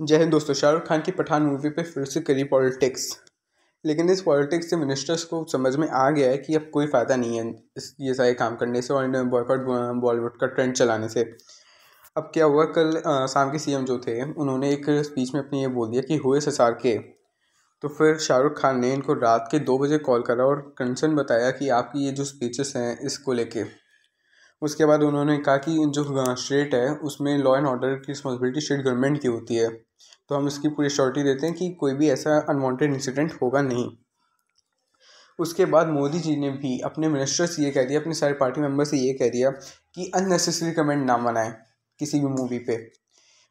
जय हिंद दोस्तों शाहरुख खान की पठान मूवी पे फिर से करी पॉलिटिक्स लेकिन इस पॉलिटिक्स से मिनिस्टर्स को समझ में आ गया है कि अब कोई फ़ायदा नहीं है इस ये सारे काम करने से और बॉयकॉट बॉलीवुड का ट्रेंड चलाने से अब क्या हुआ कल शाम के सीएम जो थे उन्होंने एक स्पीच में अपने ये बोल दिया कि हुए ससार के तो फिर शाहरुख खान ने इनको रात के दो बजे कॉल करा और कंसर्न बताया कि आपकी ये जो स्पीचेस हैं इसको लेके उसके बाद उन्होंने कहा कि जो स्टेट हाँ, है उसमें लॉ एंड ऑर्डर की रिस्पॉन्सिबिलिटी स्टेट गवर्नमेंट की होती है तो हम इसकी पूरी श्योरिटी देते हैं कि कोई भी ऐसा अनवांटेड इंसिडेंट होगा नहीं उसके बाद मोदी जी ने भी अपने मिनिस्टर से ये कह दिया अपने सारे पार्टी मेंबर से ये कह दिया कि अननेसेसरी कमेंट ना बनाएं किसी भी मूवी पे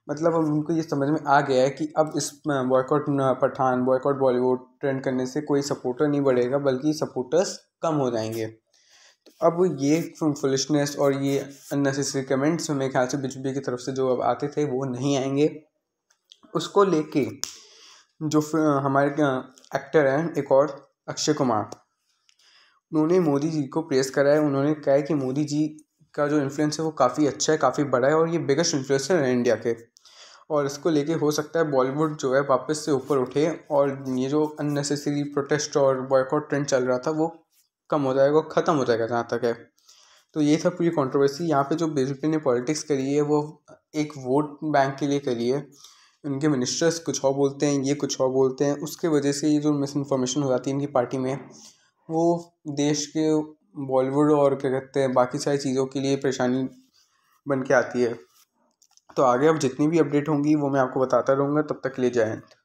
मतलब अब उनको ये समझ में आ गया है कि अब इस boycott Pathaan boycott Bollywood trend करने से कोई सपोर्टर नहीं बढ़ेगा बल्कि सपोर्टर्स कम हो जाएंगे अब ये फुलिशनेस और ये अननेसेसरी कमेंट्स मेरे ख्याल से बीजेपी की तरफ से जो अब आते थे वो नहीं आएंगे उसको लेके जो हमारे एक्टर हैं एक और अक्षय कुमार उन्होंने मोदी जी को प्रेस करा है उन्होंने कहा है कि मोदी जी का जो इन्फ्लुएंस है वो काफ़ी अच्छा है काफ़ी बड़ा है और ये बिगेस्ट इन्फ्लुएंस है इंडिया के और इसको लेके हो सकता है बॉलीवुड जो है वापस से ऊपर उठे और ये जो अननेसेसरी प्रोटेस्ट और बॉयकॉट ट्रेंड चल रहा था वो कम हो जाएगा ख़त्म हो जाएगा जहाँ तक है तो ये सब पूरी कंट्रोवर्सी यहाँ पे जो बीजेपी ने पॉलिटिक्स करी है वो एक वोट बैंक के लिए करी है उनके मिनिस्टर्स कुछ और बोलते हैं ये कुछ और बोलते हैं उसके वजह से ये जो मिस इन्फॉर्मेशन हो जाती है इनकी पार्टी में वो देश के बॉलीवुड और क्या कहते हैं बाकी सारी चीज़ों के लिए परेशानी बन के आती है तो आगे अब जितनी भी अपडेट होंगी वो मैं आपको बताता रहूँगा तब तक के लिए जय हिंद